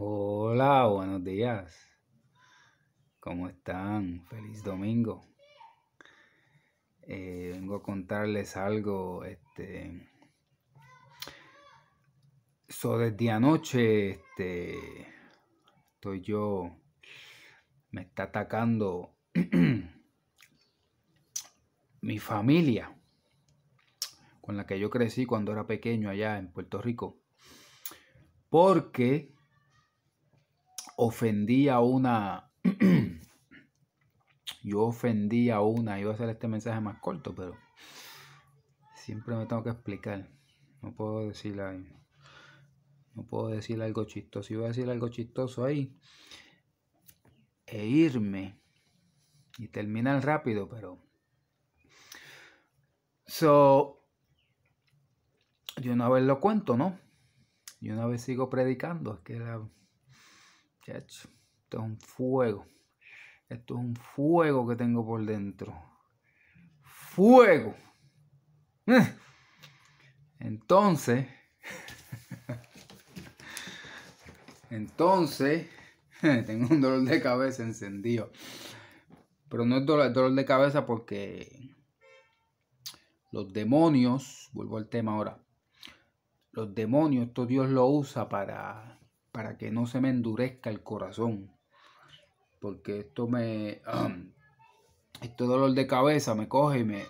Hola, buenos días. ¿Cómo están? Feliz domingo. Eh, vengo a contarles algo. Este, so desde anoche, este, estoy yo, me está atacando mi familia con la que yo crecí cuando era pequeño allá en Puerto Rico. Porque ofendí a una, yo ofendí a una, iba a hacer este mensaje más corto, pero siempre me tengo que explicar. No puedo decir ahí. No puedo decir algo chistoso. Iba a decir algo chistoso ahí. E irme. Y terminar rápido, pero. So. Yo una vez lo cuento, ¿no? Yo una vez sigo predicando. Es que la, esto es un fuego. Esto es un fuego que tengo por dentro. Fuego. Entonces, entonces, tengo un dolor de cabeza encendido. Pero no es dolor de cabeza porque los demonios, vuelvo al tema ahora, los demonios, esto Dios lo usa para para que no se me endurezca el corazón. Porque esto me... Ah, este dolor de cabeza me coge y me...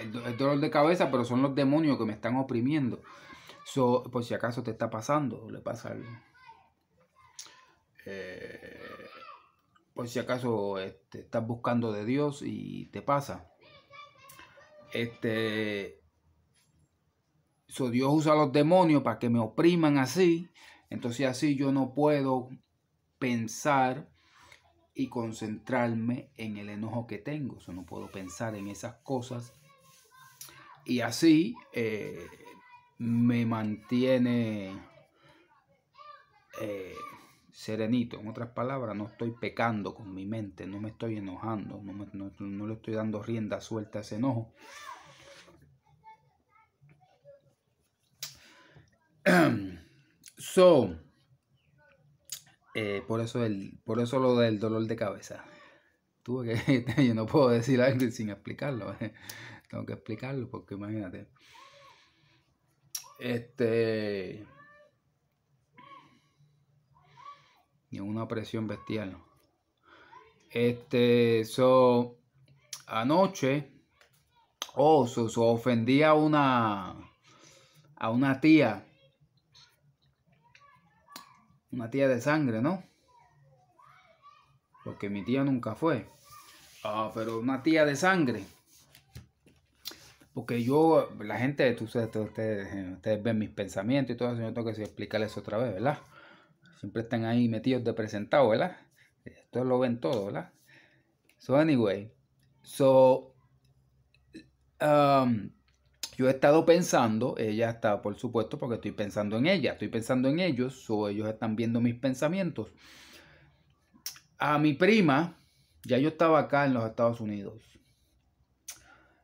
El, dolor de cabeza, pero son los demonios que me están oprimiendo. So, por si acaso te está pasando, le pasa algo. Eh, por si acaso este, estás buscando de Dios y te pasa. Este, so Dios usa a los demonios para que me opriman así entonces así yo no puedo pensar y concentrarme en el enojo que tengo. O no puedo pensar en esas cosas. Y así eh, me mantiene eh, serenito. En otras palabras, no estoy pecando con mi mente, no me estoy enojando, no, le estoy dando rienda suelta a ese enojo. So, eh, por, eso el, por eso lo del dolor de cabeza. Tuve que, este, yo no puedo decir algo sin explicarlo. Tengo que explicarlo porque imagínate. Este. Y una presión bestial. Este, so, anoche, oh, so, so, ofendí a una, a una tía una tía de sangre, ¿no? Porque mi tía nunca fue. Ah, pero una tía de sangre. Porque yo, la gente, tú, ustedes, ustedes ven mis pensamientos y todo eso, yo tengo que explicarles otra vez, ¿verdad? Siempre están ahí metidos de presentado, ¿verdad? Ustedes lo ven todo, ¿verdad? So, anyway, so, um, yo he estado pensando, ella está, por supuesto, porque estoy pensando en ella, estoy pensando en ellos, o ellos están viendo mis pensamientos. A mi prima, ya yo estaba acá en los Estados Unidos.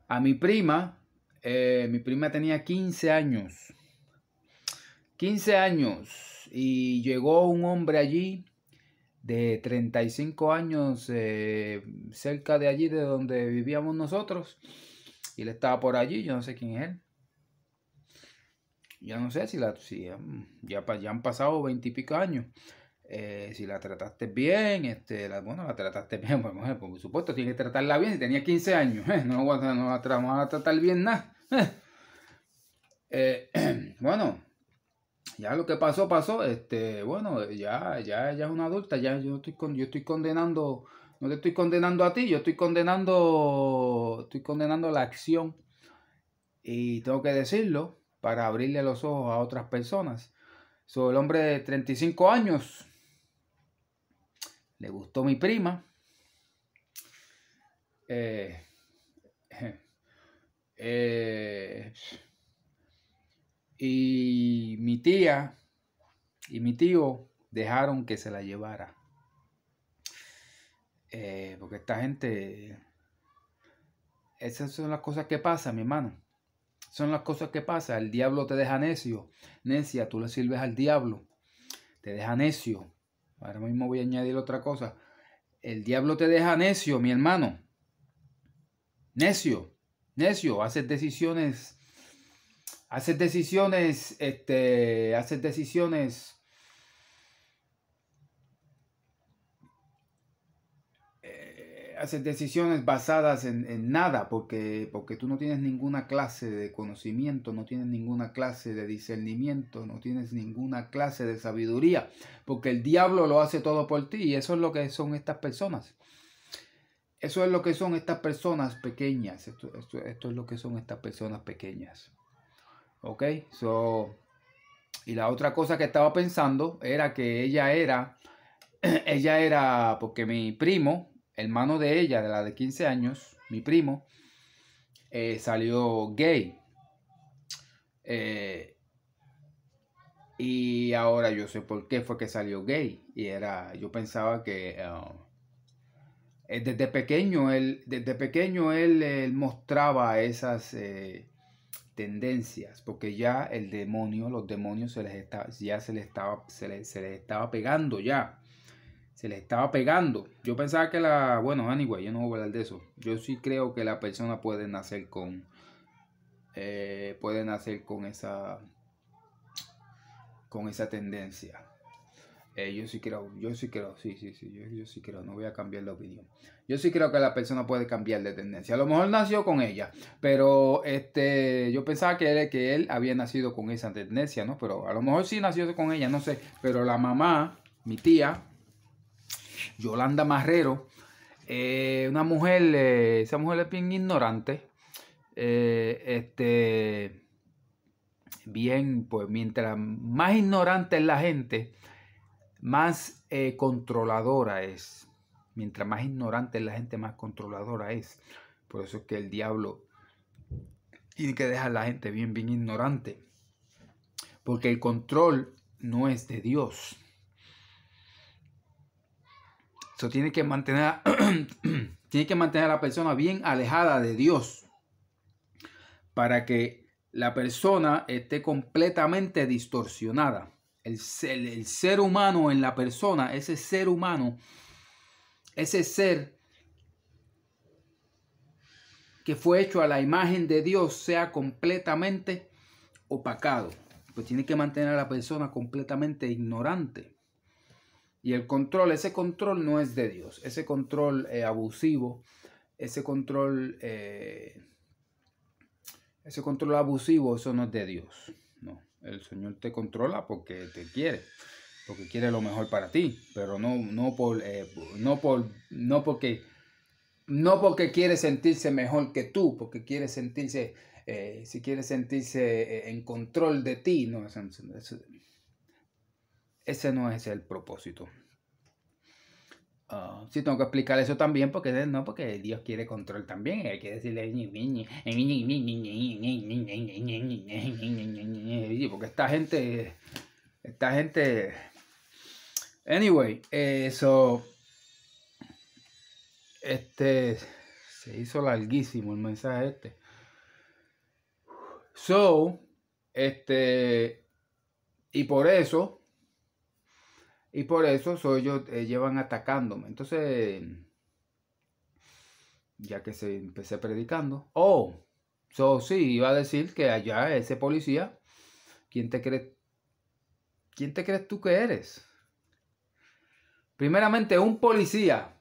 A mi prima, eh, mi prima tenía 15 años. 15 años. Y llegó un hombre allí de 35 años, eh, cerca de allí de donde vivíamos nosotros y él estaba por allí, yo no sé quién es él. ya no sé si la. Si, mm, ya, ya han pasado veintipico años. Eh, si la trataste bien, este, bueno, la trataste bien, por supuesto, tiene que tratarla bien. Si tenía 15 años, eh, no, la a tratar bien nada. Eh. bueno, ya lo que pasó, pasó. Este, bueno, ya, ya, es una adulta, ya yo estoy, yo estoy condenando no te estoy condenando a ti, yo estoy condenando, estoy condenando la acción. Y tengo que decirlo para abrirle los ojos a otras personas. Sobre el hombre de 35 años, le gustó mi prima. Eh, eh, y mi tía y mi tío dejaron que se la llevara. Eh, porque esta gente, esas son las cosas que pasan, mi hermano. Son las cosas que pasan. El diablo te deja necio. Necia, tú le sirves al diablo. Te deja necio. Ahora mismo voy a añadir otra cosa. El diablo te deja necio, mi hermano. Necio. Necio. Haces decisiones. Haces decisiones. Este. Haces decisiones haces decisiones basadas en, nada, porque, porque tú no tienes ninguna clase de conocimiento, no tienes ninguna clase de discernimiento, no tienes ninguna clase de sabiduría, porque el diablo lo hace todo por ti y eso es lo que son estas personas. Eso es lo que son estas personas pequeñas, esto, esto es lo que son estas personas pequeñas. ¿Ok? So, y la otra cosa que estaba pensando era que ella era, ella era, porque mi primo, hermano de ella, de la de 15 años, mi primo, eh, salió gay. Eh, y ahora yo sé por qué fue que salió gay. Y era, yo pensaba que um, eh, desde pequeño él, desde pequeño él, mostraba esas tendencias, porque ya el demonio, los demonios se les estaba, ya se les estaba, se les estaba pegando ya se les estaba pegando. Yo pensaba que la, bueno, anyway, yo no voy a hablar de eso. Yo sí creo que la persona puede nacer con, eh, puede nacer con esa, con esa tendencia. Eh, yo sí creo, yo sí creo, sí, sí, sí, yo, sí creo, no voy a cambiar la opinión. Yo sí creo que la persona puede cambiar de tendencia. A lo mejor nació con ella, pero este, yo pensaba que él, que él había nacido con esa tendencia, ¿no? Pero a lo mejor sí nació con ella, no sé. Pero la mamá, mi tía, Yolanda Marrero, eh, una mujer, eh, esa mujer es bien ignorante, eh, este, bien, pues mientras más ignorante es la gente, más controladora es. Mientras más ignorante es la gente, más controladora es. Por eso es que el diablo tiene que dejar a la gente bien, bien ignorante. Porque el control no es de Dios. Eso tiene que mantener, tiene que mantener a la persona bien alejada de Dios para que la persona esté completamente distorsionada. El, el, ser humano en la persona, ese ser humano, ese ser que fue hecho a la imagen de Dios, sea completamente opacado. Pues tiene que mantener a la persona completamente ignorante y el control, ese control no es de Dios, ese control eh, abusivo, ese control, eh, ese control abusivo, eso no es de Dios. No, el Señor te controla porque te quiere, porque quiere lo mejor para ti, pero no, no por, eh, no por, no porque, no porque quiere sentirse mejor que tú, porque quiere sentirse, si quiere sentirse en control de ti, no, eso, ese no es el propósito. Si sí, tengo que explicar eso también, porque no, porque Dios quiere control también, hay que decirle, porque esta gente, esta gente, anyway, eso, este, se hizo larguísimo el mensaje este. So, este, y por eso, y por eso soy yo, eh, llevan atacándome. Entonces, ya que se empecé predicando. Oh, so sí, iba a decir que allá ese policía, ¿quién te cree? ¿Quién te crees tú que eres? Primeramente, un policía.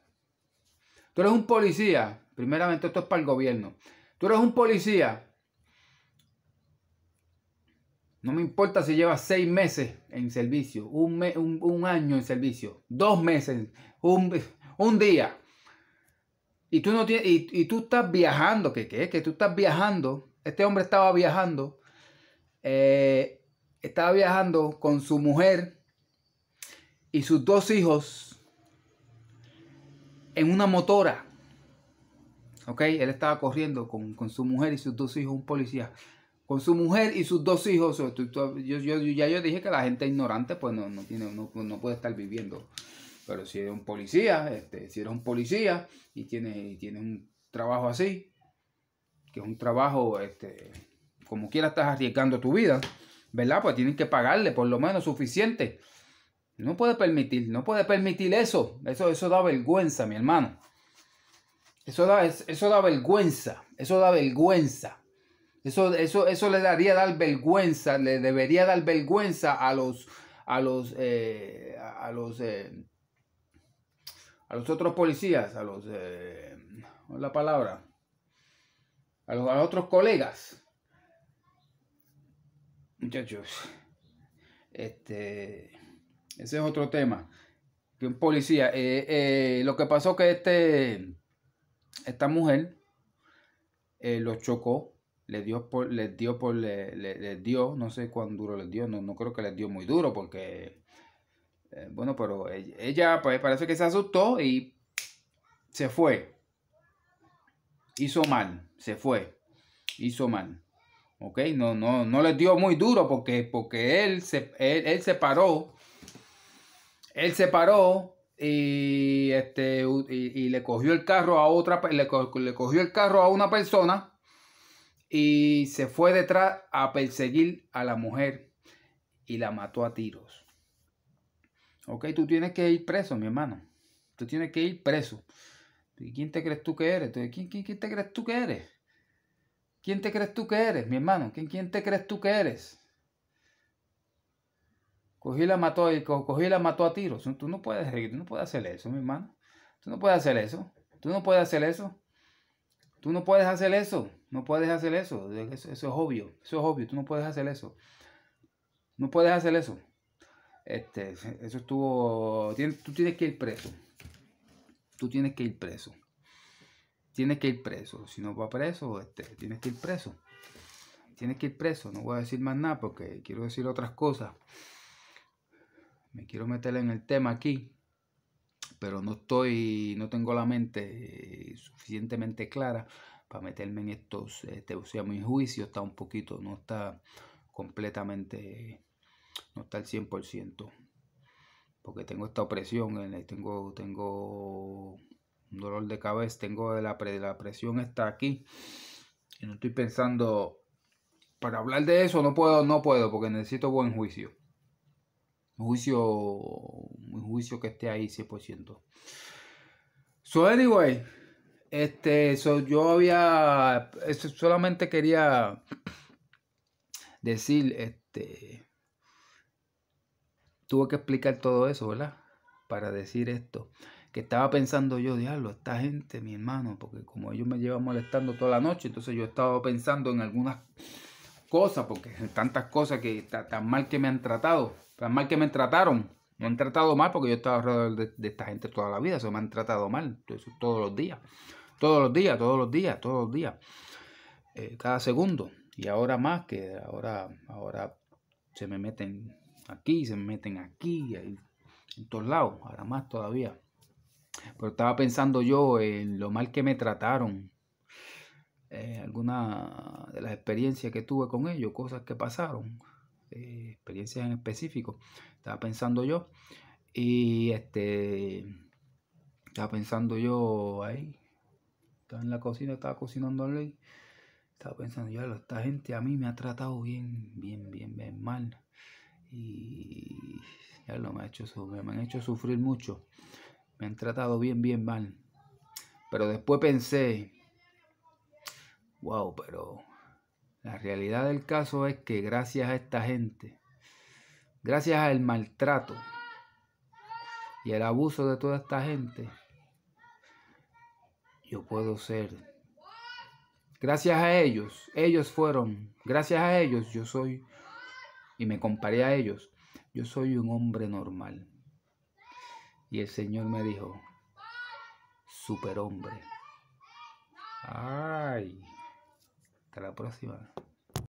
Tú eres un policía. Primeramente, esto es para el gobierno. Tú eres un policía no me importa si lleva seis meses en servicio, un, un, año en servicio, dos meses, un, un día. Y tú, no y, tú estás viajando, que qué? Que tú estás viajando. Este hombre estaba viajando. Eh, estaba viajando con su mujer y sus dos hijos en una motora. ¿Ok? Él estaba corriendo con, con su mujer y sus dos hijos, un policía con su mujer y sus dos hijos. Yo, ya yo dije que la gente ignorante pues no, tiene, no, puede estar viviendo. Pero si eres un policía, este, si eres un policía y tiene un trabajo así, que es un trabajo, este, como quiera estás arriesgando tu vida, ¿verdad? Pues tienen que pagarle por lo menos suficiente. No puede permitir, no puede permitir eso. Eso, eso da vergüenza, mi hermano. Eso eso da vergüenza, eso da vergüenza. Eso, eso, le daría dar vergüenza, le debería dar vergüenza a los, a los, eh, a los, eh, a los otros policías, a los, eh, la palabra? A los, otros colegas. Muchachos, este, ese es otro tema. Que un policía, lo que pasó que este, esta mujer lo chocó les dio por, les dio por, dio, no sé cuán duro les dio, no, no creo que les dio muy duro porque, eh, bueno, pero e, ella, pues, parece que se asustó y se fue. Hizo mal, se fue, hizo mal. ¿Ok? No, no, no les dio muy duro porque, porque él, se, él, se paró. Él se paró y, este, y, le cogió el carro a otra, le cogió el carro a una persona y se fue detrás a perseguir a la mujer y la mató a tiros. Ok, tú tienes que ir preso, mi hermano. Tú tienes que ir preso. quién te crees tú que eres? ¿Quién, te crees tú que eres? ¿Quién te crees tú que eres, mi hermano? ¿Quién, quién te crees tú que eres? Cogí la mató y cogí la mató a tiros. Tú no puedes, tú no puedes hacer eso, mi hermano. Tú no puedes hacer eso. Tú no puedes hacer eso. Tú no puedes hacer eso. No puedes hacer eso. eso. es obvio. Eso es obvio. Tú no puedes hacer eso. No puedes hacer eso. Este, eso estuvo. tú tienes que ir preso. Tú tienes que ir preso. Tienes que ir preso. Si no va preso, este, tienes que ir preso. Tienes que ir preso. No voy a decir más nada porque quiero decir otras cosas. Me quiero meter en el tema aquí pero no estoy, no tengo la mente suficientemente clara para meterme en estos, este, o sea, mi juicio está un poquito, no está completamente, no está al 100%, porque tengo esta opresión, tengo, tengo un dolor de cabeza, tengo la, la presión está aquí, y no estoy pensando, para hablar de eso no puedo, no puedo, porque necesito buen juicio. Un juicio, un juicio que esté ahí 100%. So anyway, este, eso yo había, eso solamente quería decir, este, tuve que explicar todo eso, ¿verdad? Para decir esto. Que estaba pensando yo, diablo, esta gente, mi hermano, porque como ellos me llevan molestando toda la noche, entonces yo estaba pensando en algunas cosas, porque tantas cosas que tan mal que me han tratado, tan mal que me trataron. Me han tratado mal porque yo he estado alrededor de, esta gente toda la vida. Se me han tratado mal. Pues, todos los días. Todos los días, todos los días, todos los días. Eh, cada segundo. Y ahora más que ahora, ahora se me meten aquí, se me meten aquí, en todos lados. Ahora más todavía. Pero estaba pensando yo en lo mal que me trataron. Eh, algunas de las experiencias que tuve con ellos, cosas que pasaron, eh, experiencias en específico estaba pensando yo. Y este, estaba pensando yo ahí, estaba en la cocina, estaba cocinando a ley. Estaba pensando, ya, esta gente a mí me ha tratado bien, bien, bien, bien mal. Y ya lo me, ha hecho, me han hecho sufrir mucho. Me han tratado bien, bien mal. Pero después pensé, wow, pero la realidad del caso es que gracias a esta gente, Gracias al maltrato y al abuso de toda esta gente, yo puedo ser. Gracias a ellos, ellos fueron, gracias a ellos yo soy, y me comparé a ellos, yo soy un hombre normal. Y el Señor me dijo, superhombre. Ay, hasta la próxima.